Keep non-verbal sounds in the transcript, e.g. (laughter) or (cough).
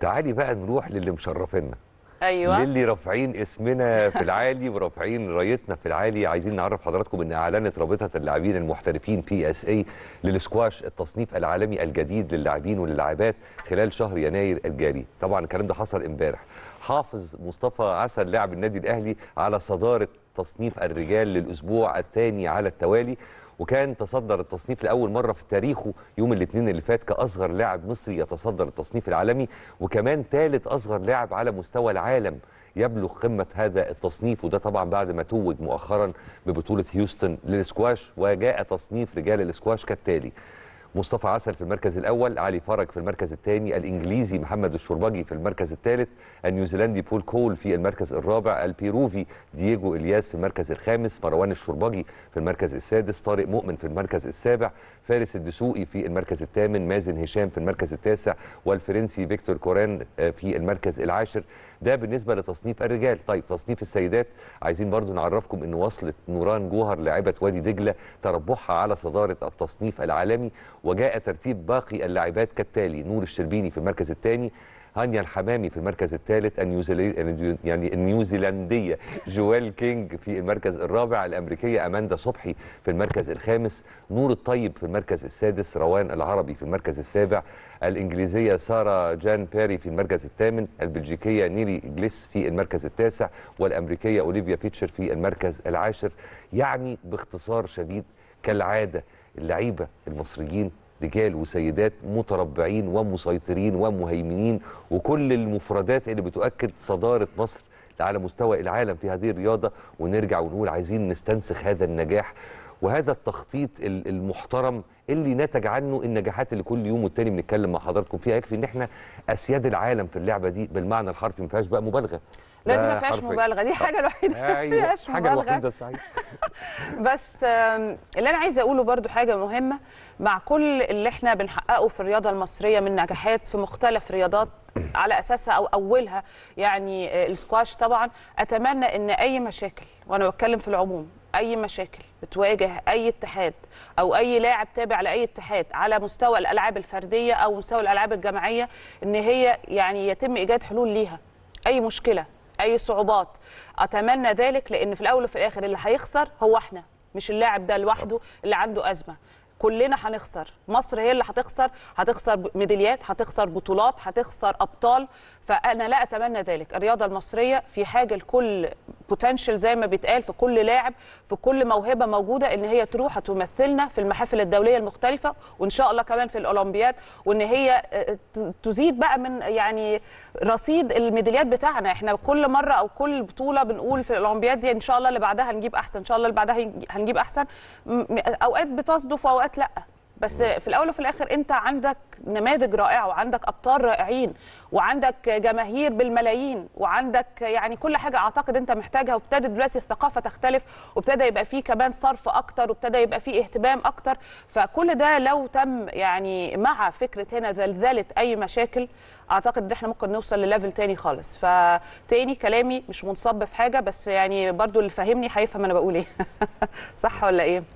تعالي بقى نروح للي مشرفينا ايوه للي رافعين اسمنا في العالي ورافعين رايتنا في العالي عايزين نعرف حضراتكم ان اعلنت رابطه اللاعبين المحترفين بي اس اي للسكواش التصنيف العالمي الجديد للاعبين وللاعبات خلال شهر يناير الجاري طبعا الكلام ده حصل امبارح حافظ مصطفى عسل لاعب النادي الاهلي على صداره تصنيف الرجال للاسبوع الثاني على التوالي وكان تصدر التصنيف لاول مره في تاريخه يوم الاثنين اللي فات كاصغر لاعب مصري يتصدر التصنيف العالمي وكمان ثالث اصغر لاعب على مستوى العالم يبلغ قمه هذا التصنيف وده طبعا بعد ما توج مؤخرا ببطوله هيوستن للسكواش وجاء تصنيف رجال الاسكواش كالتالي مصطفى عسل في المركز الاول علي فرج في المركز الثاني الانجليزي محمد الشربجي في المركز الثالث النيوزيلندي بول كول في المركز الرابع البيروفي دييجو الياس في المركز الخامس مروان الشربجي في المركز السادس طارق مؤمن في المركز السابع فارس الدسوقي في المركز الثامن مازن هشام في المركز التاسع والفرنسي فيكتور كوران في المركز العاشر ده بالنسبه لتصنيف الرجال طيب تصنيف السيدات عايزين برضو نعرفكم ان وصلت نوران جوهر لاعبه وادي دجله تربحها على صداره التصنيف العالمي وجاء ترتيب باقي اللاعبات كالتالي نور الشربيني في المركز الثاني هانيا الحمامي في المركز الثالث النيوزيلي... يعني النيوزيلنديه جوال كينج في المركز الرابع الامريكيه اماندا صبحي في المركز الخامس نور الطيب في المركز السادس روان العربي في المركز السابع الانجليزيه ساره جان باري في المركز الثامن البلجيكيه نيلي جليس في المركز التاسع والامريكيه اوليفيا فيتشر في المركز العاشر يعني باختصار شديد كالعاده اللعيبه المصريين رجال وسيدات متربعين ومسيطرين ومهيمنين وكل المفردات اللي بتؤكد صداره مصر على مستوى العالم في هذه الرياضه ونرجع ونقول عايزين نستنسخ هذا النجاح وهذا التخطيط المحترم اللي نتج عنه النجاحات اللي كل يوم والتاني بنتكلم مع حضراتكم فيها يكفي ان احنا اسياد العالم في اللعبه دي بالمعنى الحرفي ما فيهاش بقى مبالغه لا دي ما فيهاش مبالغه دي حاجه الوحيده يعني ما فيهاش حاجه الوحيده (laughs) بس اللي انا عايزه اقوله برضو حاجه مهمه مع كل اللي احنا بنحققه في الرياضه المصريه من نجاحات في مختلف رياضات (coughs) على اساسها او اولها يعني آه، السكواش طبعا اتمنى ان اي مشاكل وانا بتكلم في العموم اي مشاكل بتواجه اي اتحاد او اي لاعب تابع لاي اتحاد على مستوى الالعاب الفرديه او مستوى الالعاب الجماعيه ان هي يعني يتم ايجاد حلول ليها اي مشكله اي صعوبات اتمنى ذلك لان في الاول وفي الاخر اللي هيخسر هو احنا مش اللاعب ده لوحده اللي عنده ازمه كلنا هنخسر مصر هي اللي هتخسر هتخسر ميداليات هتخسر بطولات هتخسر ابطال فانا لا اتمنى ذلك الرياضه المصريه في حاجه لكل بوتنشال زي ما بيتقال في كل لاعب في كل موهبه موجوده ان هي تروح تمثلنا في المحافل الدوليه المختلفه وان شاء الله كمان في الاولمبياد وان هي آه، تزيد بقى من يعني رصيد الميداليات بتاعنا احنا كل مره او كل بطوله بنقول في الاولمبياد دي ان شاء الله اللي بعدها هنجيب احسن ان شاء الله اللي بعدها هنجيب احسن اوقات بتصدف أو اوقات لا بس في الاول وفي الاخر انت عندك نماذج رائعه وعندك ابطال رائعين وعندك جماهير بالملايين وعندك يعني كل حاجه اعتقد انت محتاجها وابتدت دلوقتي الثقافه تختلف وابتدى يبقى فيه كمان صرف اكتر وابتدى يبقى فيه اهتمام اكتر فكل ده لو تم يعني مع فكره هنا زلزله اي مشاكل اعتقد ان احنا ممكن نوصل لليفل تاني خالص فتاني كلامي مش منصب في حاجه بس يعني برضو اللي فاهمني هيفهم انا بقول ايه (laughs) صح ولا ايه